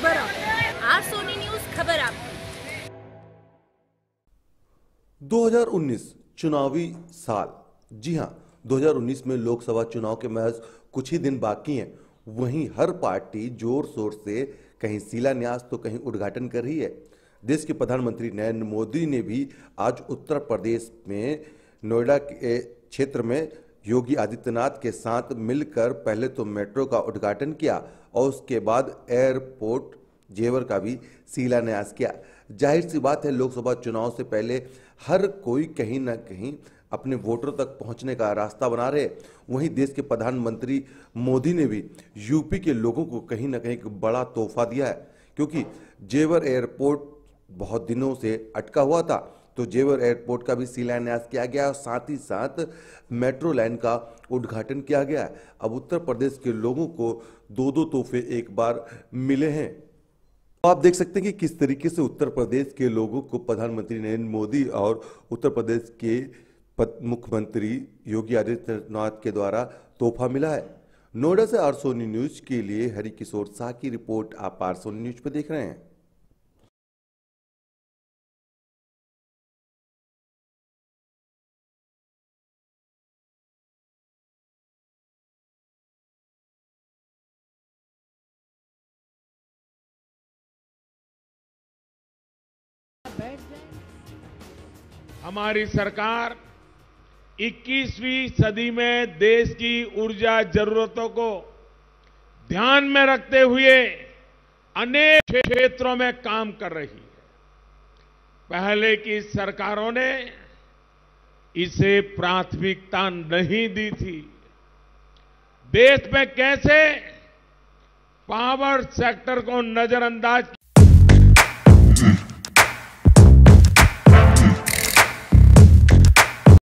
खबर आप आज सोनी न्यूज खबर आप 2019 चुनावी साल जी हां 2019 में लोकसभा चुनाव के महज कुछ ही दिन बाकी हैं वहीं हर पार्टी जोर शोर से कहीं शिलान्यास तो कहीं उद्घाटन कर रही है देश के प्रधानमंत्री नरेंद्र मोदी ने भी आज उत्तर प्रदेश में नोएडा के क्षेत्र में योगी आदित्यनाथ के साथ मिलकर पहले तो मेट्रो का उद्घाटन किया और उसके बाद एयरपोर्ट जेवर का भी शिलान्यास किया जाहिर सी बात है लोकसभा चुनाव से पहले हर कोई कहीं ना कहीं अपने वोटरों तक पहुंचने का रास्ता बना रहे वहीं देश के प्रधानमंत्री मोदी ने भी यूपी के लोगों को कहीं ना कहीं एक बड़ा तोहफा दिया है क्योंकि जेवर एयरपोर्ट बहुत दिनों से अटका हुआ था तो जेवर एयरपोर्ट का भी शिलान्यास किया गया और साथ ही साथ मेट्रो लाइन का उद्घाटन किया गया अब उत्तर प्रदेश के लोगों को दो दो तोहफे एक बार मिले हैं तो आप देख सकते हैं कि किस तरीके से उत्तर प्रदेश के लोगों को प्रधानमंत्री नरेंद्र मोदी और उत्तर प्रदेश के मुख्यमंत्री योगी आदित्यनाथ के द्वारा तोहफा मिला है नोएडा से आरसोनी न्यूज के लिए हरिकिशोर शाह की रिपोर्ट आप आरसोनी न्यूज पर देख रहे हैं हमारी सरकार 21वीं सदी में देश की ऊर्जा जरूरतों को ध्यान में रखते हुए अनेक क्षेत्रों में काम कर रही है पहले की सरकारों ने इसे प्राथमिकता नहीं दी थी देश में कैसे पावर सेक्टर को नजरअंदाज